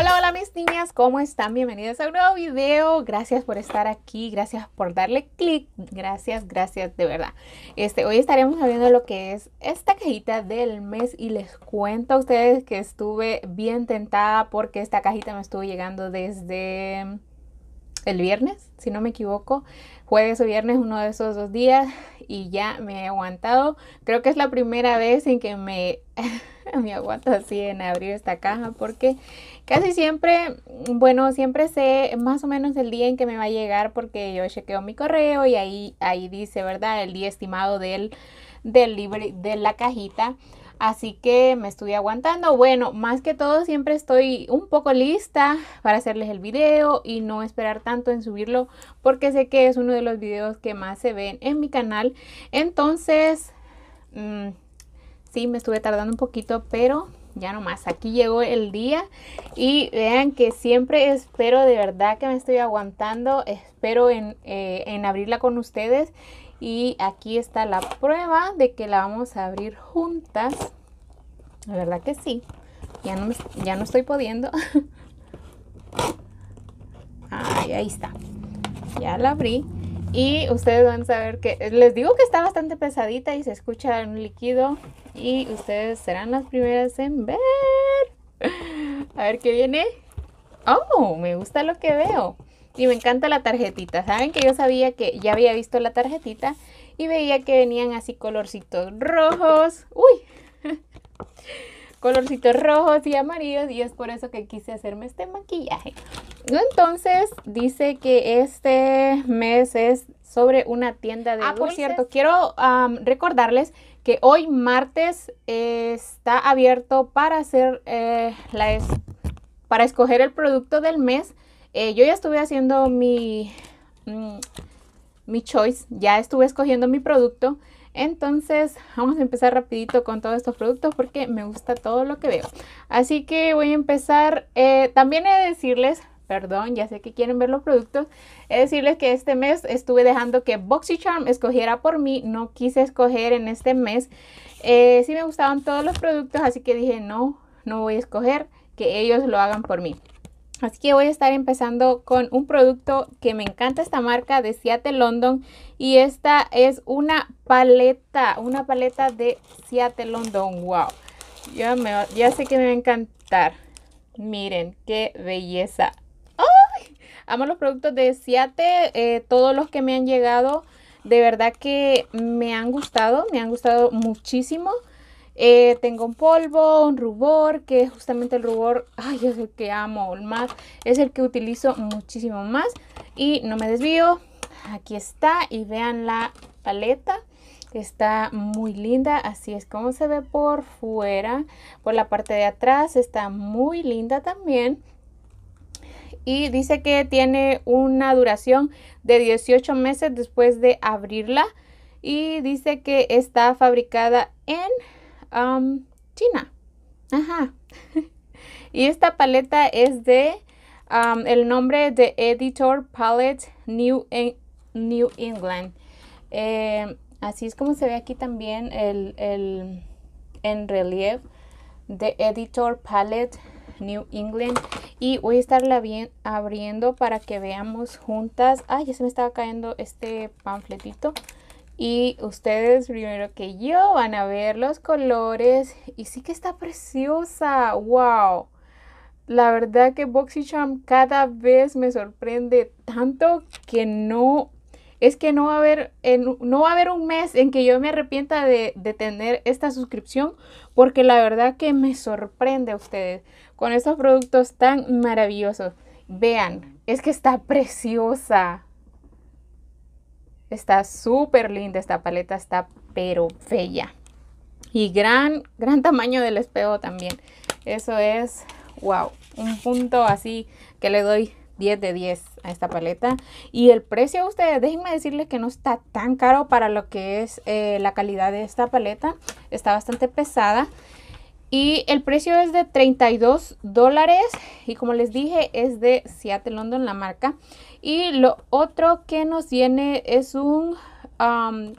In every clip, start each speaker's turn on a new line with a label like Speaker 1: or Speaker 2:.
Speaker 1: Hola, hola mis niñas, ¿cómo están? Bienvenidas a un nuevo video. Gracias por estar aquí, gracias por darle clic, gracias, gracias de verdad. Este, hoy estaremos abriendo lo que es esta cajita del mes y les cuento a ustedes que estuve bien tentada porque esta cajita me estuvo llegando desde el viernes, si no me equivoco, jueves o viernes, uno de esos dos días, y ya me he aguantado. Creo que es la primera vez en que me, aguanto así en abrir esta caja, porque casi siempre, bueno, siempre sé más o menos el día en que me va a llegar, porque yo chequeo mi correo y ahí, ahí dice, ¿verdad?, el día estimado del, del de la cajita. Así que me estuve aguantando. Bueno, más que todo siempre estoy un poco lista para hacerles el video y no esperar tanto en subirlo porque sé que es uno de los videos que más se ven en mi canal. Entonces, mm, sí, me estuve tardando un poquito, pero ya nomás, aquí llegó el día y vean que siempre espero, de verdad que me estoy aguantando, espero eh, en, abrirla con ustedes y aquí está la prueba de que la vamos a abrir juntas, la verdad que sí, ya no, ya no estoy pudiendo, ahí está, ya la abrí y ustedes van a saber que eh, les digo que está bastante pesadita y se escucha un líquido. Y ustedes serán las primeras en ver. A ver qué viene. Oh, me gusta lo que veo. Y me encanta la tarjetita. Saben que yo sabía que ya había visto la tarjetita y veía que venían así colorcitos rojos. Uy. colorcitos rojos y amarillos y es por eso que quise hacerme este maquillaje. Entonces dice que este mes es sobre una tienda de... Ah, por cierto, quiero recordarles que hoy martes está abierto para hacer eh, la para escoger el producto del mes. Eh, yo ya estuve haciendo mi, mm, mi choice, ya estuve escogiendo mi producto. Entonces vamos a empezar rapidito con todos estos productos porque me gusta todo lo que veo. Así que voy a empezar. Eh, también he de decirles perdón, ya sé que quieren ver los productos, es decirles que este mes estuve dejando que BoxyCharm escogiera por mí, no quise escoger en este mes. Eh, sí me gustaban todos los productos, así que dije, no, no voy a escoger, que ellos lo hagan por mí. Así que voy a estar empezando con un producto que me encanta esta marca de Seattle London y esta es una paleta, una paleta de Seattle London, wow. Ya, ya sé que me va a encantar. Miren, qué belleza. Amo los productos de Ciate, eh, todos los que me han llegado, de verdad que me han gustado, me han gustado muchísimo. Eh, tengo un polvo, un rubor, que es justamente el rubor, ay, es el que amo más, es el que utilizo muchísimo más. Y no me desvío, aquí está y vean la paleta. Está muy linda, así es como se ve por fuera. Por la parte de atrás está muy linda también y dice que tiene una duración de 18 meses después de abrirla y dice que está fabricada en um, China. Ajá. y esta paleta es de um, el nombre de Editor Palette New, New England. Eh, así es como se ve aquí también el, el en relieve de Editor Palette New England. Y voy a estarla bien abriendo para que veamos juntas. Ay, ya se me estaba cayendo este panfletito. Y ustedes primero que yo van a ver los colores. Y sí que está preciosa. ¡Wow! La verdad que BoxyCharm cada vez me sorprende tanto que no es que no va a haber, no va a haber un mes en que yo me arrepienta de, tener esta suscripción porque la verdad que me sorprende a ustedes con estos productos tan maravillosos. Vean, es que está preciosa. Está súper linda esta paleta, está pero bella. Y gran, gran tamaño del espejo también. Eso es, wow, un punto así que le doy 10 de 10 a esta paleta. Y el precio, ustedes, déjenme decirles que no está tan caro para lo que es eh, la calidad de esta paleta. Está bastante pesada. Y el precio es de 32 dólares. Y como les dije, es de Seattle London la marca. Y lo otro que nos tiene es un... Um,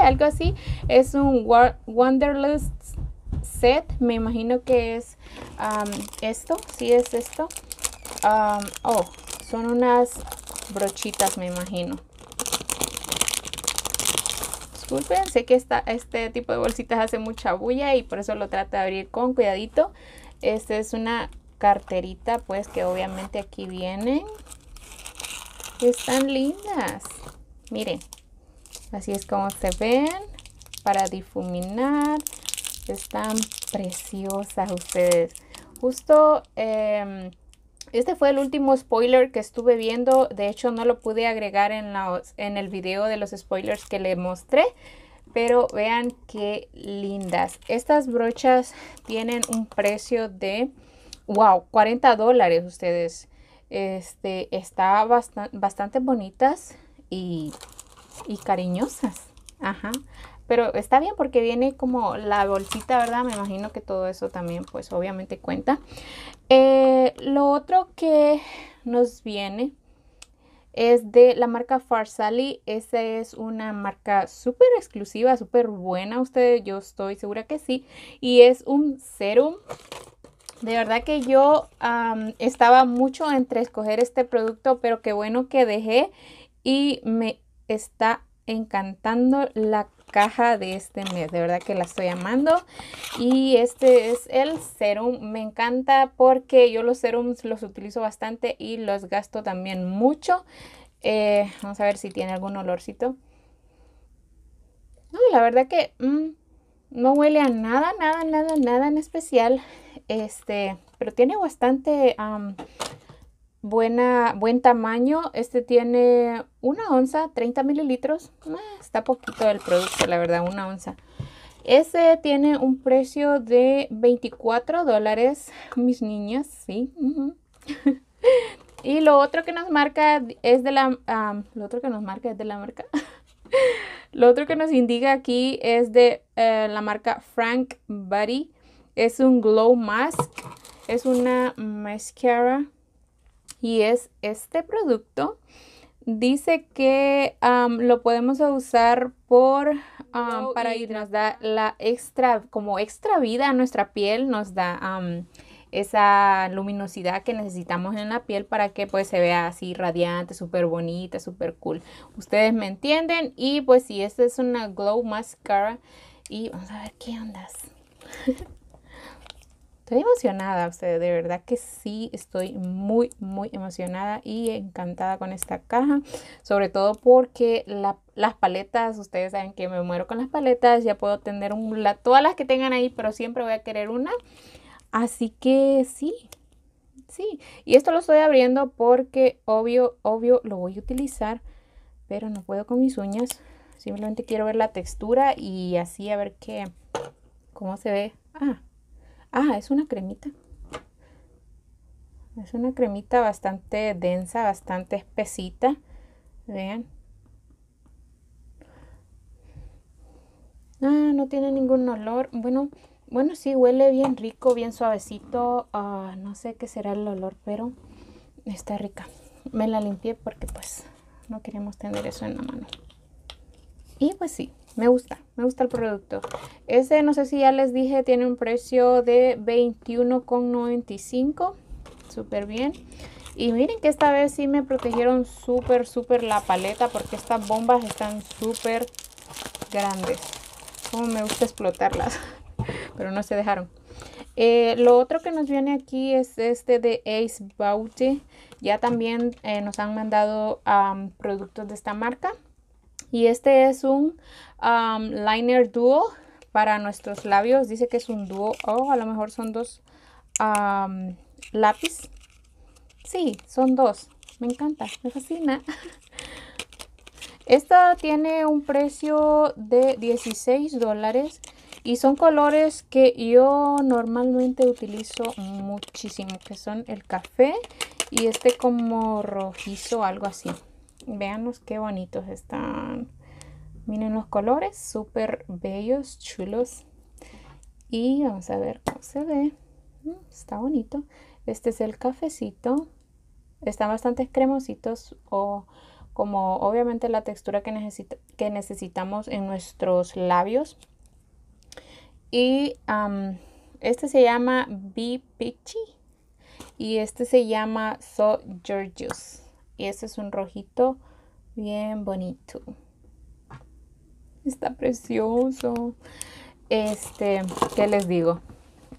Speaker 1: algo así. Es un wonderless set. Me imagino que es esto. Sí, es esto. oh, son unas brochitas, me imagino disculpen, sé que este tipo de bolsitas hace mucha bulla y por eso lo trato de abrir con cuidadito. Esta es una carterita pues que obviamente aquí vienen. Están lindas. Miren, así es como se ven para difuminar. Están preciosas ustedes. Justo... Em, este fue el último spoiler que estuve viendo. De hecho, no lo pude agregar en, en el video de los spoilers que le mostré. Pero vean qué lindas. Estas brochas tienen un precio de, wow, 40 dólares ustedes. Este, está bastante bonitas y, y cariñosas. Ajá. Pero está bien porque viene como la bolsita, ¿verdad? Me imagino que todo eso también pues obviamente cuenta. Eh, lo otro que nos viene es de la marca Farsali. Esa es una marca súper exclusiva, súper buena. Ustedes, yo estoy segura que sí. Y es un serum. De verdad que yo estaba mucho entre escoger este producto, pero qué bueno que dejé. Y me está encantando la caja de este mes. De verdad que la estoy amando. Y este es el serum. Me encanta porque yo los serums los utilizo bastante y los gasto también mucho. Eh, vamos a ver si tiene algún olorcito. No, la verdad que mm, no huele a nada, nada, nada, nada en especial. Este, pero tiene bastante buena, buen tamaño. Este tiene una onza, 30 mililitros. está poquito el producto, la verdad, una onza. Este tiene un precio de 24 dólares, mis niñas, sí. y lo otro que nos marca es de la... lo otro que nos marca es de la marca. lo otro que nos indica aquí es de eh, la marca Frank Buddy. Es un Glow Mask. Es una mascara y es este producto. Dice que lo podemos usar por para irnos da la extra como extra vida a nuestra piel, nos da esa luminosidad que necesitamos en la piel para que pues se vea así radiante, súper bonita, súper cool. Ustedes me entienden y pues sí, esta es una glow mascara y vamos a ver qué ondas. Estoy emocionada, ustedes, de verdad que sí, estoy muy, muy emocionada y encantada con esta caja, sobre todo porque las paletas, ustedes saben que me muero con las paletas, ya puedo tener un, todas las que tengan ahí, pero siempre voy a querer una, así que sí, sí, y esto lo estoy abriendo porque obvio, obvio lo voy a utilizar, pero no puedo con mis uñas, simplemente quiero ver la textura y así a ver qué, cómo se ve, ah, Ah, es una cremita. Es una cremita bastante densa, bastante espesita. Vean. Ah, no tiene ningún olor. Bueno, bueno, sí, huele bien rico, bien suavecito. Ah, no sé qué será el olor, pero está rica. Me la limpié porque pues no queríamos tener eso en la mano. Y pues sí, me gusta, me gusta el producto. Ese, no sé si ya les dije, tiene un precio de $21,95. Súper bien. Y miren que esta vez sí me protegieron súper, súper la paleta porque estas bombas están súper grandes. Como me gusta explotarlas, pero no se dejaron. Eh, lo otro que nos viene aquí es este de Ace Bounty. Ya también eh, nos han mandado productos de esta marca. Y este es un liner duo para nuestros labios. Dice que es un dúo. O oh, a lo mejor son dos lápiz. Sí, son dos. Me encanta, me fascina. Esta tiene un precio de 16 dólares. Y son colores que yo normalmente utilizo muchísimo. Que son el café y este como rojizo, algo así. Veanlos qué bonitos están. Miren los colores, súper bellos, chulos. Y vamos a ver cómo se ve. Mm, está bonito. Este es el cafecito. Están bastante cremositos o como obviamente la textura que, necesitamos en nuestros labios. Y este se llama Be Peachy y este se llama So Georgius y este es un rojito bien bonito. Está precioso. Este, ¿qué les digo?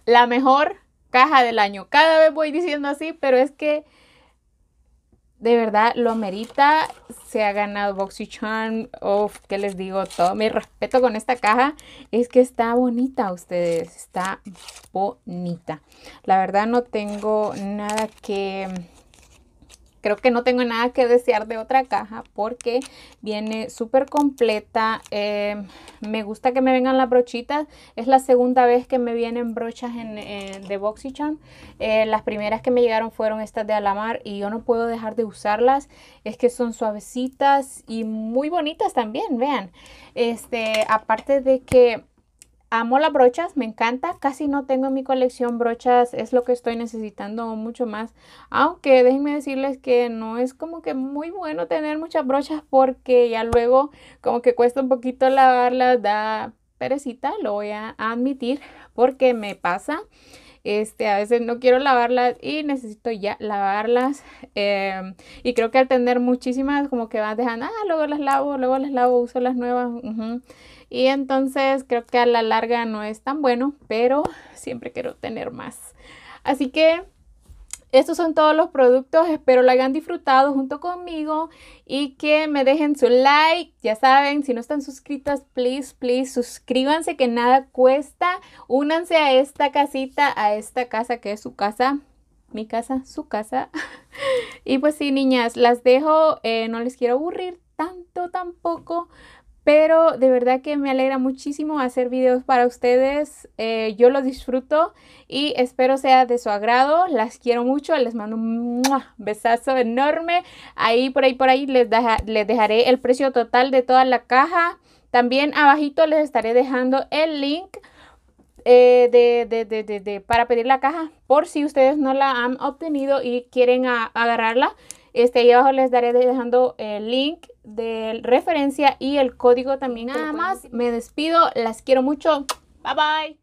Speaker 1: La mejor caja del año. Cada vez voy diciendo así, pero es que de verdad lo merita. Se ha ganado charm Uf, ¿qué les digo? Todo mi respeto con esta caja. Es que está bonita, ustedes. Está bonita. La verdad no tengo nada que creo que no tengo nada que desear de otra caja porque viene súper completa. Em, me gusta que me vengan las brochitas. Es la segunda vez que me vienen brochas de Boxycharm. Eh, las primeras que me llegaron fueron estas de Alamar y yo no puedo dejar de usarlas. Es que son suavecitas y muy bonitas también, vean. Este, aparte de que Amo las brochas, me encanta. Casi no tengo en mi colección brochas, es lo que estoy necesitando mucho más. Aunque déjenme decirles que no es como que muy bueno tener muchas brochas porque ya luego como que cuesta un poquito lavarlas, da perecita, lo voy a admitir porque me pasa este, a veces no quiero lavarlas y necesito ya lavarlas. Em, y creo que al tener muchísimas, como que vas dejando, ah, luego las lavo, luego las lavo, uso las nuevas. Y entonces creo que a la larga no es tan bueno, pero siempre quiero tener más. Así que estos son todos los productos, espero lo hayan disfrutado junto conmigo y que me dejen su like. Ya saben, si no están suscritas, please, please, suscríbanse que nada cuesta. Únanse a esta casita, a esta casa que es su casa, mi casa, su casa. y pues sí, niñas, las dejo, eh, no les quiero aburrir tanto tampoco, pero de verdad que me alegra muchísimo hacer videos para ustedes. Eh, yo los disfruto y espero sea de su agrado. Las quiero mucho. Les mando un besazo enorme. Ahí, por ahí, por ahí les, les dejaré el precio total de toda la caja. También abajito les estaré dejando el link eh, para pedir la caja por si ustedes no la han obtenido y quieren agarrarla. Este, ahí abajo les daré dejando el link de referencia y el código también. Nada más, me despido, las quiero mucho. Bye bye.